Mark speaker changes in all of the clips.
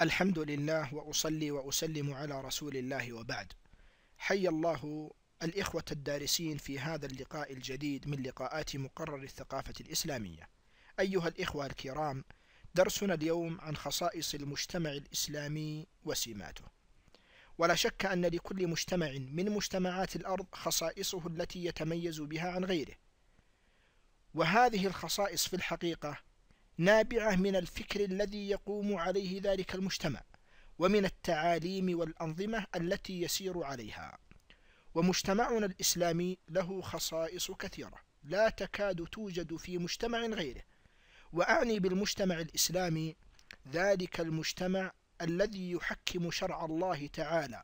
Speaker 1: الحمد لله وأصلي وأسلم على رسول الله وبعد حي الله الإخوة الدارسين في هذا اللقاء الجديد من لقاءات مقرر الثقافة الإسلامية أيها الإخوة الكرام درسنا اليوم عن خصائص المجتمع الإسلامي وسماته ولا شك أن لكل مجتمع من مجتمعات الأرض خصائصه التي يتميز بها عن غيره وهذه الخصائص في الحقيقة نابعة من الفكر الذي يقوم عليه ذلك المجتمع ومن التعاليم والأنظمة التي يسير عليها ومجتمعنا الإسلامي له خصائص كثيرة لا تكاد توجد في مجتمع غيره وأعني بالمجتمع الإسلامي ذلك المجتمع الذي يحكم شرع الله تعالى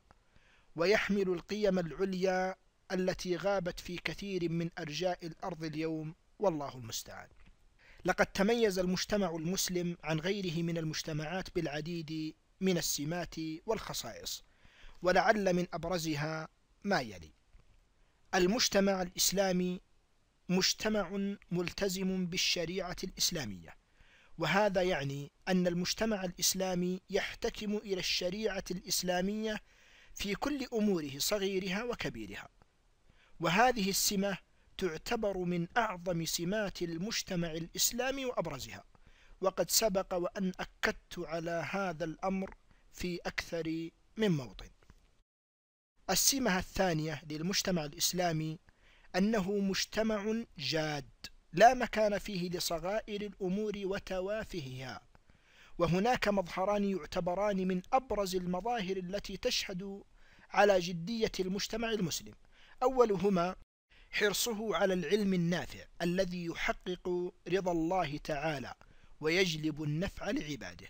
Speaker 1: ويحمل القيم العليا التي غابت في كثير من أرجاء الأرض اليوم والله المستعان لقد تميز المجتمع المسلم عن غيره من المجتمعات بالعديد من السمات والخصائص ولعل من أبرزها ما يلي المجتمع الإسلامي مجتمع ملتزم بالشريعة الإسلامية وهذا يعني أن المجتمع الإسلامي يحتكم إلى الشريعة الإسلامية في كل أموره صغيرها وكبيرها وهذه السمة تعتبر من أعظم سمات المجتمع الإسلامي وأبرزها وقد سبق وأن أكدت على هذا الأمر في أكثر من موطن السمة الثانية للمجتمع الإسلامي أنه مجتمع جاد لا مكان فيه لصغائر الأمور وتوافهها وهناك مظهران يعتبران من أبرز المظاهر التي تشهد على جدية المجتمع المسلم أولهما حرصه على العلم النافع الذي يحقق رضا الله تعالى ويجلب النفع لعباده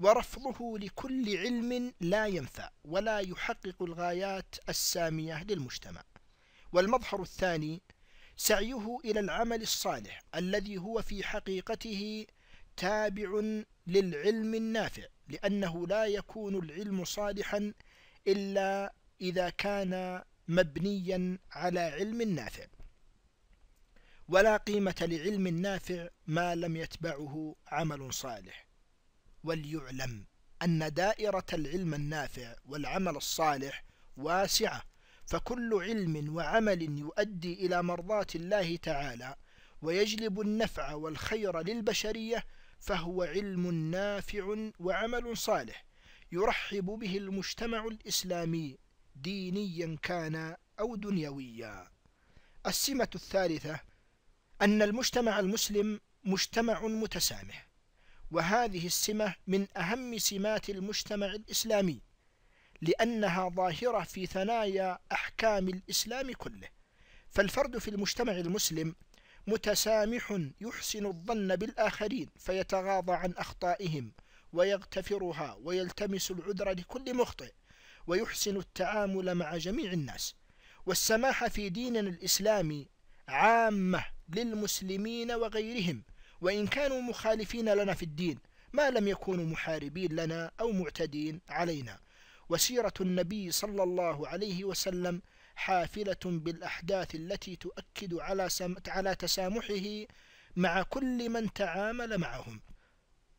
Speaker 1: ورفضه لكل علم لا ينفع ولا يحقق الغايات السامية للمجتمع والمظهر الثاني سعيه إلى العمل الصالح الذي هو في حقيقته تابع للعلم النافع لأنه لا يكون العلم صالحا إلا إذا كان مبنيا على علم نافع ولا قيمة لعلم نافع ما لم يتبعه عمل صالح وليعلم أن دائرة العلم النافع والعمل الصالح واسعة فكل علم وعمل يؤدي إلى مرضات الله تعالى ويجلب النفع والخير للبشرية فهو علم نافع وعمل صالح يرحب به المجتمع الإسلامي دينيا كان أو دنيويا السمة الثالثة أن المجتمع المسلم مجتمع متسامح وهذه السمة من أهم سمات المجتمع الإسلامي لأنها ظاهرة في ثنايا أحكام الإسلام كله فالفرد في المجتمع المسلم متسامح يحسن الظن بالآخرين فيتغاضى عن أخطائهم ويغتفرها ويلتمس العذر لكل مخطئ ويحسن التعامل مع جميع الناس والسماح في ديننا الإسلامي عامة للمسلمين وغيرهم وإن كانوا مخالفين لنا في الدين ما لم يكونوا محاربين لنا أو معتدين علينا وسيرة النبي صلى الله عليه وسلم حافلة بالأحداث التي تؤكد على, على تسامحه مع كل من تعامل معهم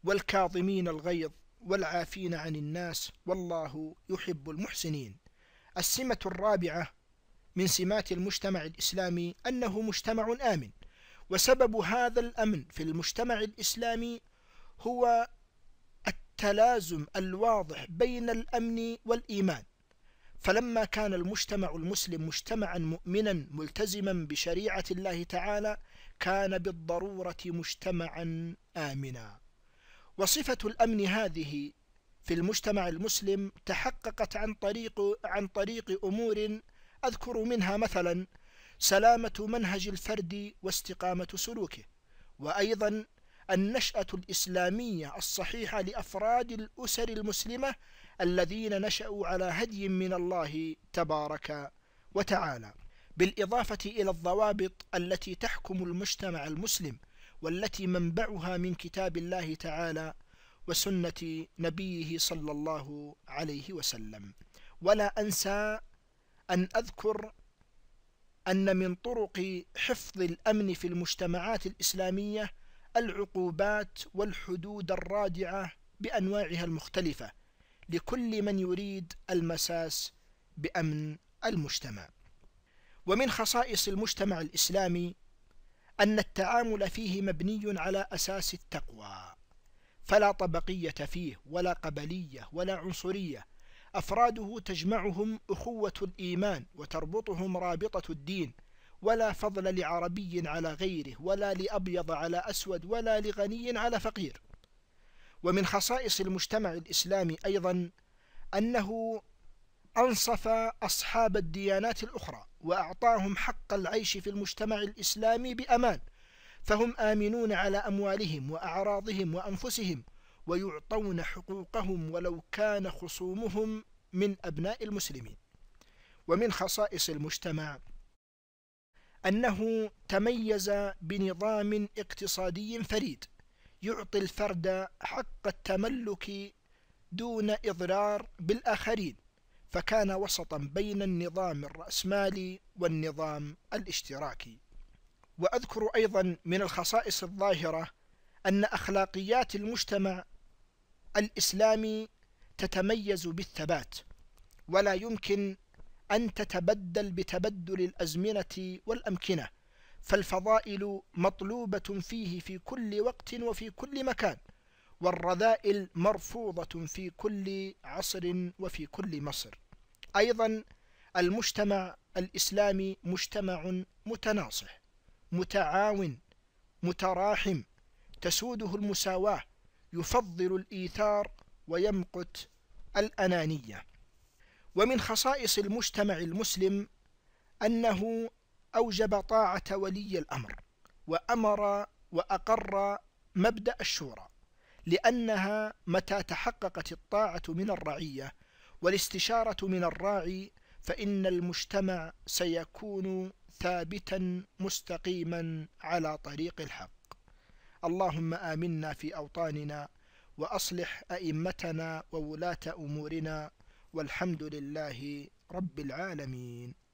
Speaker 1: والكاظمين الغيظ والعافين عن الناس والله يحب المحسنين السمة الرابعة من سمات المجتمع الإسلامي أنه مجتمع آمن وسبب هذا الأمن في المجتمع الإسلامي هو التلازم الواضح بين الأمن والإيمان فلما كان المجتمع المسلم مجتمعا مؤمنا ملتزما بشريعة الله تعالى كان بالضرورة مجتمعا آمنا وصفة الأمن هذه في المجتمع المسلم تحققت عن طريق عن طريق أمور أذكر منها مثلا سلامة منهج الفرد واستقامة سلوكه وأيضا النشأة الإسلامية الصحيحة لأفراد الأسر المسلمة الذين نشأوا على هدي من الله تبارك وتعالى بالإضافة إلى الضوابط التي تحكم المجتمع المسلم والتي منبعها من كتاب الله تعالى وسنة نبيه صلى الله عليه وسلم ولا أنسى أن أذكر أن من طرق حفظ الأمن في المجتمعات الإسلامية العقوبات والحدود الرادعة بأنواعها المختلفة لكل من يريد المساس بأمن المجتمع ومن خصائص المجتمع الإسلامي أن التعامل فيه مبني على أساس التقوى فلا طبقية فيه ولا قبلية ولا عنصرية أفراده تجمعهم أخوة الإيمان وتربطهم رابطة الدين ولا فضل لعربي على غيره ولا لأبيض على أسود ولا لغني على فقير ومن خصائص المجتمع الإسلامي أيضا أنه أنصف أصحاب الديانات الأخرى وأعطاهم حق العيش في المجتمع الإسلامي بأمان فهم آمنون على أموالهم وأعراضهم وأنفسهم ويعطون حقوقهم ولو كان خصومهم من أبناء المسلمين ومن خصائص المجتمع أنه تميز بنظام اقتصادي فريد يعطي الفرد حق التملك دون إضرار بالآخرين فكان وسطا بين النظام الرأسمالي والنظام الاشتراكي وأذكر أيضا من الخصائص الظاهرة أن أخلاقيات المجتمع الإسلامي تتميز بالثبات ولا يمكن أن تتبدل بتبدل الأزمنة والأمكنة فالفضائل مطلوبة فيه في كل وقت وفي كل مكان والرذائل مرفوضة في كل عصر وفي كل مصر أيضا المجتمع الإسلامي مجتمع متناصح متعاون متراحم تسوده المساواة يفضل الإيثار ويمقت الأنانية ومن خصائص المجتمع المسلم أنه أوجب طاعة ولي الأمر وأمر وأقر مبدأ الشورى لأنها متى تحققت الطاعة من الرعية والاستشارة من الراعي فإن المجتمع سيكون ثابتا مستقيما على طريق الحق اللهم آمنا في أوطاننا وأصلح أئمتنا وولاة أمورنا والحمد لله رب العالمين